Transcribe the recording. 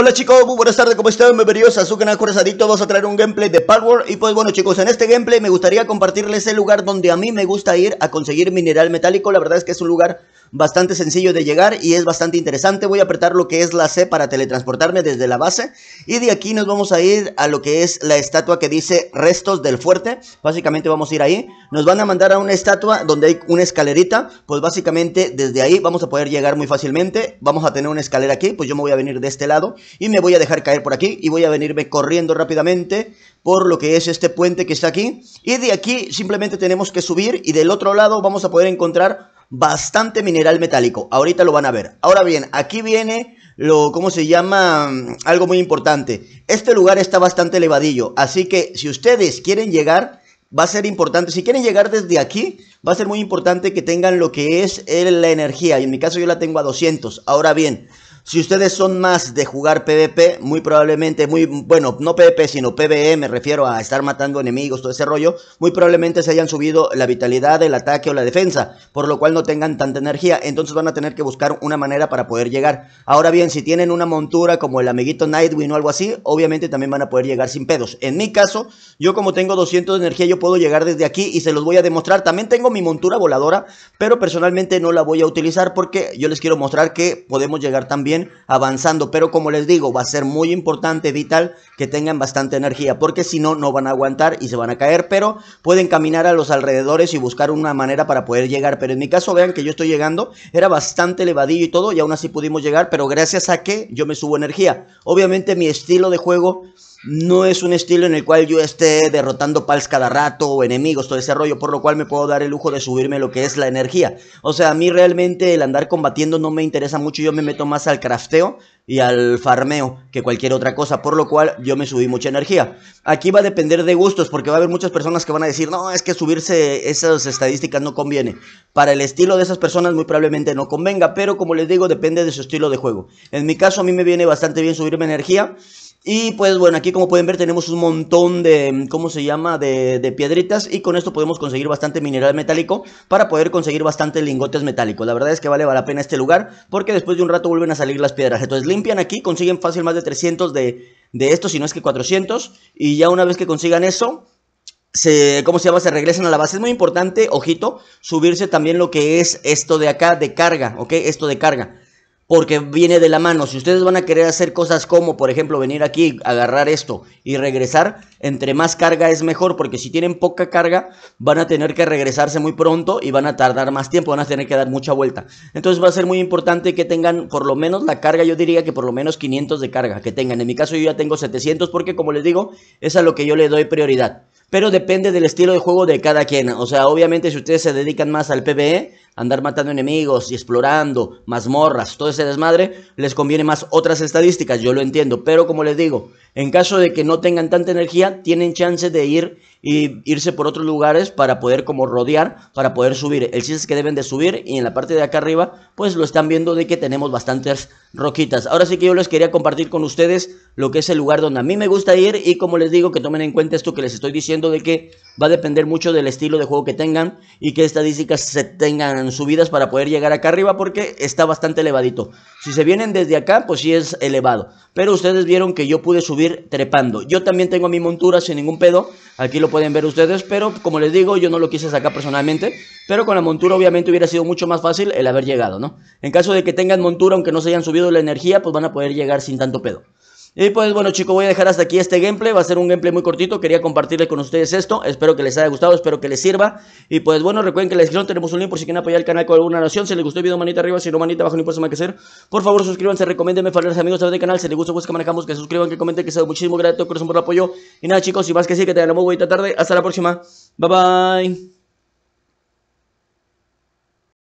Hola chicos, muy buenas tardes, ¿cómo están? Bienvenidos a su canal Corazadito, vamos a traer un gameplay de Power Y pues bueno chicos, en este gameplay me gustaría compartirles el lugar donde a mí me gusta ir a conseguir mineral metálico La verdad es que es un lugar bastante sencillo de llegar y es bastante interesante. Voy a apretar lo que es la C para teletransportarme desde la base y de aquí nos vamos a ir a lo que es la estatua que dice restos del fuerte. Básicamente vamos a ir ahí. Nos van a mandar a una estatua donde hay una escalerita, pues básicamente desde ahí vamos a poder llegar muy fácilmente. Vamos a tener una escalera aquí, pues yo me voy a venir de este lado y me voy a dejar caer por aquí y voy a venirme corriendo rápidamente por lo que es este puente que está aquí. Y de aquí simplemente tenemos que subir y del otro lado vamos a poder encontrar bastante mineral metálico. Ahorita lo van a ver. Ahora bien, aquí viene lo, ¿cómo se llama? Mm, algo muy importante. Este lugar está bastante elevadillo, así que si ustedes quieren llegar, va a ser importante. Si quieren llegar desde aquí, va a ser muy importante que tengan lo que es la energía. Y en mi caso yo la tengo a 200. Ahora bien, si ustedes son más de jugar PvP, muy probablemente, muy bueno, no PvP, sino PvE, me refiero a estar matando enemigos, todo ese rollo, muy probablemente se hayan subido la vitalidad, el ataque o la defensa, por lo cual no tengan tanta energía, entonces van a tener que buscar una manera para poder llegar. Ahora bien, si tienen una montura como el amiguito Nightwing o algo así, obviamente también van a poder llegar sin pedos. En mi caso, yo como tengo 200 de energía, yo puedo llegar desde aquí y se los voy a demostrar. También tengo mi montura voladora, pero personalmente no la voy a utilizar porque yo les quiero mostrar que podemos llegar también avanzando. Pero como les digo, va a ser muy importante, vital, que tengan bastante energía, porque si no, no van a aguantar y se van a caer. Pero pueden caminar a los alrededores y buscar una manera para poder llegar. Pero en mi caso, vean que yo estoy llegando, era bastante elevadillo y todo, y aún así pudimos llegar, pero gracias a que yo me subo energía. Obviamente mi estilo de juego no es un estilo en el cual yo esté derrotando pals cada rato o enemigos, todo ese rollo, por lo cual me puedo dar el lujo de subirme lo que es la energía. O sea, a mí realmente el andar combatiendo no me interesa mucho, yo me meto más al crafteo y al farmeo que cualquier otra cosa, por lo cual yo me subí mucha energía. Aquí va a depender de gustos, porque va a haber muchas personas que van a decir, no, es que subirse esas estadísticas no conviene. Para el estilo de esas personas muy probablemente no convenga, pero como les digo, depende de su estilo de juego. En mi caso a mí me viene bastante bien subirme energía. Y pues bueno, aquí como pueden ver tenemos un montón de, ¿cómo se llama? De, piedritas y con esto podemos conseguir bastante mineral metálico para poder conseguir bastante lingotes metálicos. La verdad es que vale la pena este lugar porque después de un rato vuelven a salir las piedras. Entonces limpian aquí, consiguen fácil más de 300 de, de estos, si no es que 400. Y ya una vez que consigan eso, se, ¿cómo se llama? Se regresan a la base. Es muy importante, ojito, subirse también lo que es esto de acá de carga, ¿ok? Esto de carga porque viene de la mano. Si ustedes van a querer hacer cosas como, por ejemplo, venir aquí, agarrar esto y regresar, entre más carga es mejor, porque si tienen poca carga, van a tener que regresarse muy pronto y van a tardar más tiempo, van a tener que dar mucha vuelta. Entonces va a ser muy importante que tengan por lo menos la carga, yo diría que por lo menos 500 de carga que tengan. En mi caso yo ya tengo 700 porque, como les digo, es a lo que yo le doy prioridad pero depende del estilo de juego de cada quien. O sea, obviamente si ustedes se dedican más al PvE, andar matando enemigos y explorando, mazmorras, todo ese desmadre, les conviene más otras estadísticas, yo lo entiendo, pero como les digo, en caso de que no tengan tanta energía, tienen chance de ir y irse por otros lugares para poder como rodear, para poder subir. El chiste es que deben de subir y en la parte de acá arriba, pues lo están viendo de que tenemos bastantes roquitas. Ahora sí que yo les quería compartir con ustedes lo que es el lugar donde a mí me gusta ir y como les digo que tomen en cuenta esto que les estoy diciendo de que va a depender mucho del estilo de juego que tengan y qué estadísticas se tengan subidas para poder llegar acá arriba porque está bastante elevadito. Si se vienen desde acá, pues sí es elevado. Pero ustedes vieron que yo pude subir trepando. Yo también tengo mi montura sin ningún pedo. Aquí lo pueden ver ustedes, pero como les digo, yo no lo quise sacar personalmente. Pero con la montura obviamente hubiera sido mucho más fácil el haber llegado, ¿no? En caso de que tengan montura, aunque no se hayan subido la energía, pues van a poder llegar sin tanto pedo. Y pues bueno chicos, voy a dejar hasta aquí este gameplay, va a ser un gameplay muy cortito, quería compartirle con ustedes esto, espero que les haya gustado, espero que les sirva. Y pues bueno, recuerden que en la descripción tenemos un link por si quieren apoyar el canal con alguna noción si les gustó el video manita arriba, si no manita abajo, no importa más que hacer. Por favor suscríbanse, recomiéndenme, a los amigos del canal, si les gusta pues que manejamos, que suscriban, que comenten, que sea muchísimo grato, corazón por el apoyo. Y nada chicos, y más que sí, que tengan una muy bonita tarde, hasta la próxima, bye bye.